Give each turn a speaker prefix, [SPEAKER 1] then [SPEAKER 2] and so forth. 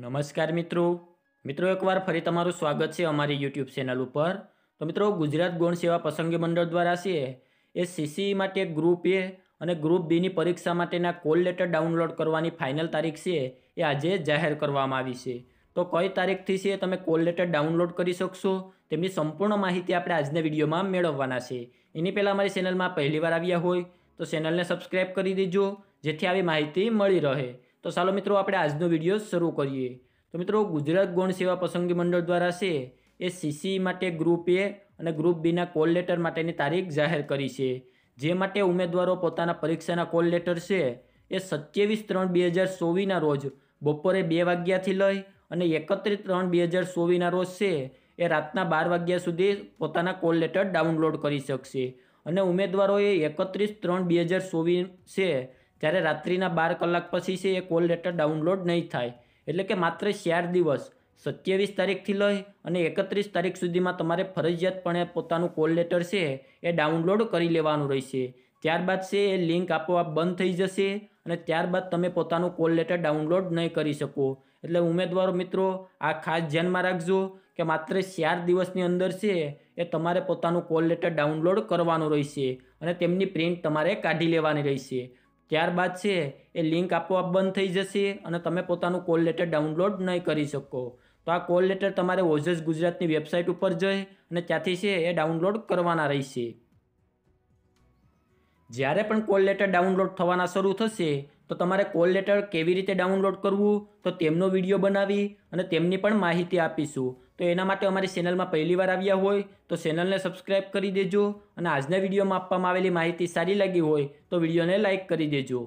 [SPEAKER 1] નમસ્કાર મિત્રો મિત્રો એકવાર ફરી તમારું સ્વાગત છે અમારી યુટ્યુબ ચેનલ ઉપર તો મિત્રો ગુજરાત ગૌણ સેવા પસંદગી મંડળ દ્વારા છે એ સીસીઈ માટે ગ્રુપ એ અને ગ્રુપ બીની પરીક્ષા માટેના કોલ લેટર ડાઉનલોડ કરવાની ફાઇનલ તારીખ છે એ આજે જાહેર કરવામાં આવી છે તો કઈ તારીખથી છે તમે કોલ લેટર ડાઉનલોડ કરી શકશો તેમની સંપૂર્ણ માહિતી આપણે આજના વિડીયોમાં મેળવવાના છે એની પહેલાં અમારી ચેનલમાં પહેલીવાર આવ્યા હોય તો ચેનલને સબસ્ક્રાઈબ કરી દેજો જેથી આવી માહિતી મળી રહે તો ચાલો મિત્રો આપણે આજનો વિડીયો શરૂ કરીએ તો મિત્રો ગુજરાત ગૌણ સેવા પસંદગી મંડળ દ્વારા છે એ સીસી માટે ગ્રુપ એ અને ગ્રુપ બીના કોલ લેટર માટેની તારીખ જાહેર કરી છે જે માટે ઉમેદવારો પોતાના પરીક્ષાના કોલ લેટર છે એ સત્યાવીસ ત્રણ બે હજાર ચોવીસના રોજ બપોરે બે વાગ્યાથી લઈ અને એકત્રીસ ત્રણ બે હજાર ચોવીસના રોજ છે એ રાતના બાર વાગ્યા સુધી પોતાના કોલ લેટર ડાઉનલોડ કરી શકશે અને ઉમેદવારોએ એકત્રીસ ત્રણ બે હજાર ચોવીસ છે ત્યારે રાત્રિના બાર કલાક પછી છે એ કોલ લેટર ડાઉનલોડ નહીં થાય એટલે કે માત્ર ચાર દિવસ સત્યાવીસ તારીખથી લઈ અને એકત્રીસ તારીખ સુધીમાં તમારે ફરજિયાતપણે પોતાનું કોલ લેટર છે એ ડાઉનલોડ કરી લેવાનું રહેશે ત્યારબાદ છે એ લિંક આપોઆપ બંધ થઈ જશે અને ત્યારબાદ તમે પોતાનું કોલ લેટર ડાઉનલોડ નહીં કરી શકો એટલે ઉમેદવારો મિત્રો આ ખાસ ધ્યાનમાં રાખજો કે માત્ર ચાર દિવસની અંદર છે એ તમારે પોતાનું કોલ લેટર ડાઉનલોડ કરવાનું રહેશે અને તેમની પ્રિન્ટ તમારે કાઢી લેવાની રહેશે ત્યારબાદ છે એ લિંક આપોઆપ બંધ થઈ જશે અને તમે પોતાનું કોલ લેટર ડાઉનલોડ નહીં કરી શકો તો આ કોલ લેટર તમારે ઓઝસ ગુજરાતની વેબસાઇટ ઉપર જઈ અને ત્યાંથી છે એ ડાઉનલોડ કરવાના રહેશે જ્યારે પણ કોલ લેટર ડાઉનલોડ થવાના શરૂ થશે તો તમારે કોલ લેટર કેવી રીતે ડાઉનલોડ કરવું તો તેમનો વિડીયો બનાવી અને તેમની પણ માહિતી આપીશું તો એના માટે અમારી ચેનલમાં પહેલીવાર આવ્યા હોય તો ચેનલને સબસ્ક્રાઈબ કરી દેજો અને આજના વિડીયોમાં આપવામાં આવેલી માહિતી સારી લાગી હોય તો વિડીયોને લાઇક કરી દેજો